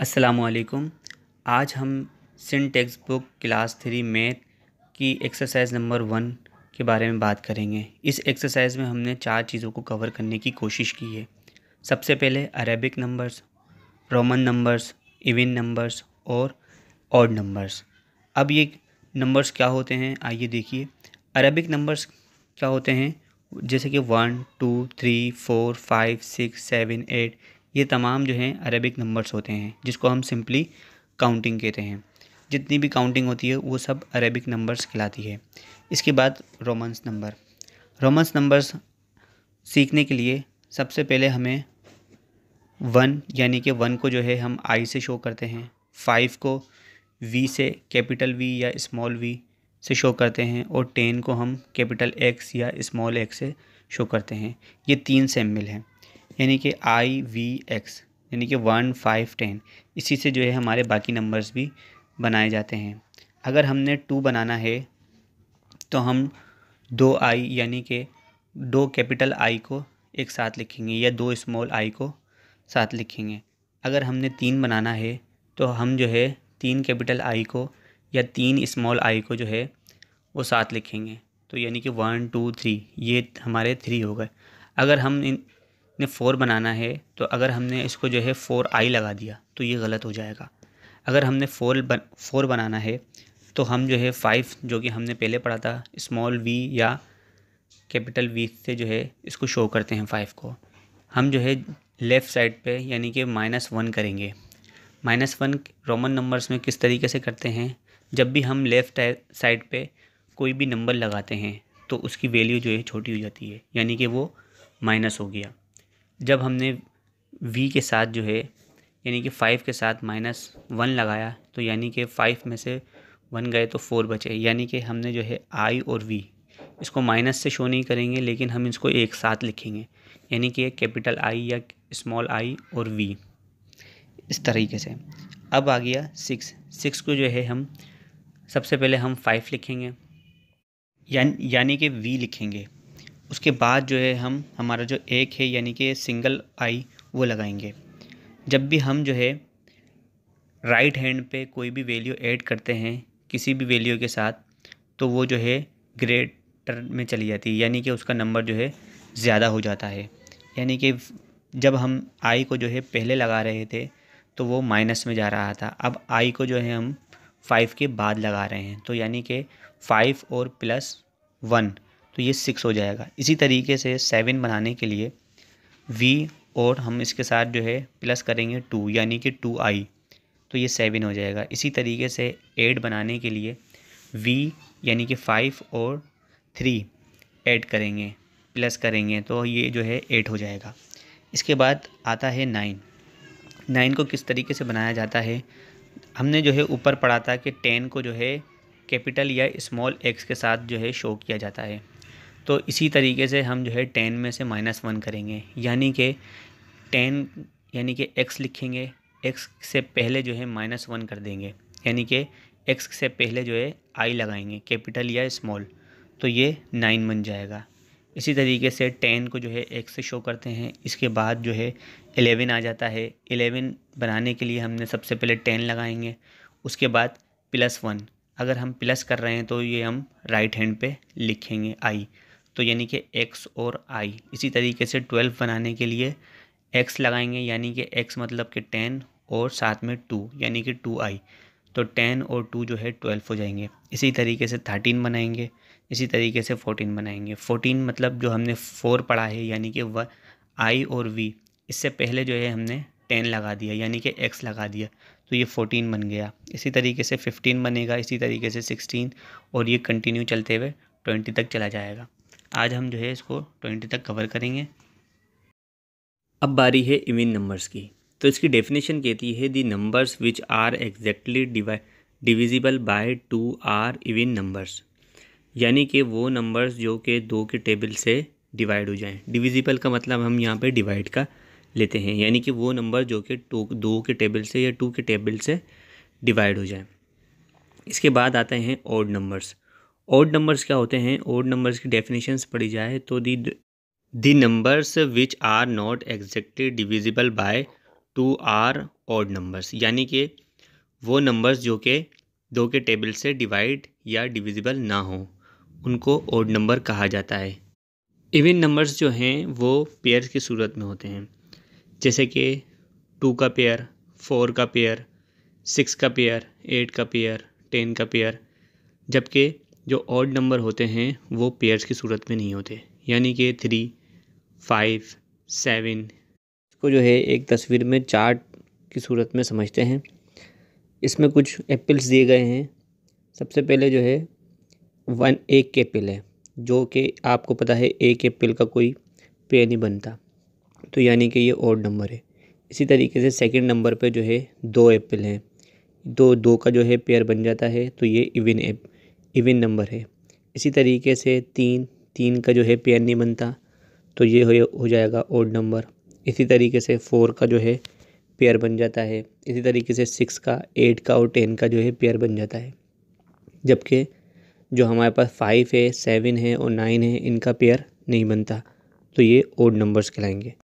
अस्सलाम आज हम Syntax book class three math की एक्सरसाइज नंबर वन के बारे में बात करेंगे इस एक्सरसाइज में हमने चार चीज़ों को कवर करने की कोशिश की है सबसे पहले Arabic numbers Roman numbers even numbers और ऑड नंबर्स अब ये नंबर्स क्या होते हैं आइए देखिए अरेबिक नंबर्स क्या होते हैं जैसे कि one two three four five six seven eight ये तमाम जो हैं अरेबिक नंबर्स होते हैं जिसको हम सिंपली काउंटिंग कहते हैं जितनी भी काउंटिंग होती है वो सब अरेबिक नंबर्स खिलाती है इसके बाद रोमन्स नंबर रोमन्स नंबर्स सीखने के लिए सबसे पहले हमें वन यानी कि वन को जो है हम आई से शो करते हैं फाइव को वी से कैपिटल वी या इस्मॉल वी से शो करते हैं और टेन को हम कैपिटल एक्स या इस्मॉल एक्स से शो करते हैं ये तीन सेम्बिल हैं यानी कि आई वी एक्स यानी कि वन फाइव टेन इसी से जो है हमारे बाकी नंबर्स भी बनाए जाते हैं अगर हमने टू बनाना है तो हम दो आई यानी कि दो कैपिटल आई को एक साथ लिखेंगे या दो स्मॉल आई को साथ लिखेंगे अगर हमने तीन बनाना है तो हम जो है तीन कैपिटल आई को या तीन स्मॉल आई को जो है वो साथ लिखेंगे तो यानी कि वन टू थ्री ये हमारे थ्री हो गए अगर हम इन ने फ़ोर बनाना है तो अगर हमने इसको जो है फ़ोर आई लगा दिया तो ये गलत हो जाएगा अगर हमने फोर बन फोर बनाना है तो हम जो है फाइव जो कि हमने पहले पढ़ा था स्मॉल वी या कैपिटल वी से जो है इसको शो करते हैं फाइव को हम जो है लेफ़्ट साइड पे यानी कि माइनस वन करेंगे माइनस वन रोमन नंबर्स में किस तरीके से करते हैं जब भी हम लेफ़्ट साइड पे कोई भी नंबर लगाते हैं तो उसकी वैल्यू जो है छोटी हो जाती है यानी कि वो माइनस हो गया जब हमने v के साथ जो है यानी कि फ़ाइव के साथ माइनस वन लगाया तो यानी कि फ़ाइव में से वन गए तो फोर बचे यानी कि हमने जो है आई और वी इसको माइनस से शो नहीं करेंगे लेकिन हम इसको एक साथ लिखेंगे यानी कि कैपिटल आई या स्मॉल आई और वी इस तरीके से अब आ गया सिक्स सिक्स को जो है हम सबसे पहले हम फाइव लिखेंगे यानी यानी कि वी लिखेंगे उसके बाद जो है हम हमारा जो एक है यानी कि सिंगल आई वो लगाएंगे जब भी हम जो है राइट हैंड पे कोई भी वैल्यू ऐड करते हैं किसी भी वैल्यू के साथ तो वो जो है ग्रेटर में चली जाती है यानी कि उसका नंबर जो है ज़्यादा हो जाता है यानी कि जब हम आई को जो है पहले लगा रहे थे तो वो माइनस में जा रहा था अब आई को जो है हम फाइव के बाद लगा रहे हैं तो यानी कि फाइव और प्लस वन तो ये सिक्स हो जाएगा इसी तरीके से सेवन बनाने के लिए वी और हम इसके साथ जो है प्लस करेंगे टू यानी कि टू आई तो ये सेवन हो जाएगा इसी तरीके से एट बनाने के लिए वी यानी कि फाइव और थ्री ऐड करेंगे प्लस करेंगे तो ये जो है एट हो जाएगा इसके बाद आता है नाइन नाइन को किस तरीके से बनाया जाता है हमने जो है ऊपर पढ़ा था कि टेन को जो है कैपिटल या स्मॉल एक्स के साथ जो है शो किया जाता है तो इसी तरीके से हम जो है टेन में से माइनस वन करेंगे यानी कि टेन यानी कि एक्स लिखेंगे एक्स से पहले जो है माइनस वन कर देंगे यानी कि एक्स से पहले जो है आई लगाएंगे कैपिटल या स्मॉल तो ये नाइन बन जाएगा इसी तरीके से टेन को जो है एक्स से शो करते हैं इसके बाद जो है एलेवन आ जाता है एलेवन बनाने के लिए हमने सबसे पहले टेन लगाएंगे उसके बाद प्लस वन अगर हम प्लस कर रहे हैं तो ये हम राइट हैंड पे लिखेंगे आई तो यानी कि एक्स और आई इसी तरीके से ट्वेल्व बनाने के लिए एक्स लगाएंगे यानी कि एक्स मतलब कि टेन और साथ में टू यानी कि टू आई तो टेन और टू जो है ट्वेल्व हो जाएंगे इसी तरीके से थर्टीन बनाएंगे इसी तरीके से फोर्टीन बनाएंगे फोर्टीन मतलब जो हमने फोर पढ़ा है यानी कि व आई और वी इससे पहले जो है हमने टेन लगा दिया यानी कि एक्स लगा दिया तो ये फोर्टीन बन गया इसी तरीके से फिफ्टीन बनेगा इसी तरीके से सिक्सटीन और ये कंटिन्यू चलते हुए ट्वेंटी तक चला जाएगा आज हम जो है इसको ट्वेंटी तक कवर करेंगे अब बारी है इवन नंबर्स की तो इसकी डेफिनेशन कहती है the numbers which are exactly divisible by two are even numbers यानी कि वो नंबर्स जो कि दो के टेबल से डिवाइड हो जाएं डिविजिबल का मतलब हम यहाँ पे डिवाइड का लेते हैं यानी कि वो नंबर जो कि टू दो के टेबल से या टू के टेबल से डिवाइड हो जाएँ इसके बाद आते हैं ओड नंबर्स ओड नंबर्स क्या होते हैं ओड नंबर्स की डेफिनेशंस पढ़ी जाए तो the the numbers which are not exactly divisible by two are odd numbers यानी कि वो नंबर्स जो कि दो के टेबल से डिवाइड या डिविजिबल ना हो उनको ओड नंबर कहा जाता है इवन नंबर्स जो हैं वो पेयर की सूरत में होते हैं जैसे कि टू का पेयर फोर का पेयर सिक्स का पेयर एट का पेयर टेन का पेयर जबकि जो ऑड नंबर होते हैं वो पेयर्स की सूरत में नहीं होते यानी कि थ्री फाइव सेवन इसको जो है एक तस्वीर में चार्ट की सूरत में समझते हैं इसमें कुछ एप्पल्स दिए गए हैं सबसे पहले जो है वन एक के एप्पल है जो कि आपको पता है एक एप्पल का कोई पेय नहीं बनता तो यानी कि ये ऑड नंबर है इसी तरीके से सेकंड नंबर पे जो है दो एप्पल हैं दो दो का जो है पेयर बन जाता है तो ये इवन एप इवन नंबर है इसी तरीके से तीन तीन का जो है पेयर नहीं बनता तो ये हो जाएगा ओड नंबर इसी तरीके से फोर का जो है पेयर बन जाता है इसी तरीके से सिक्स का एट का और टेन का जो है पेयर बन जाता है जबकि जो हमारे पास फाइव है सेवन है और नाइन है इनका पेयर नहीं बनता तो ये ओड नंबर्स कहलाएंगे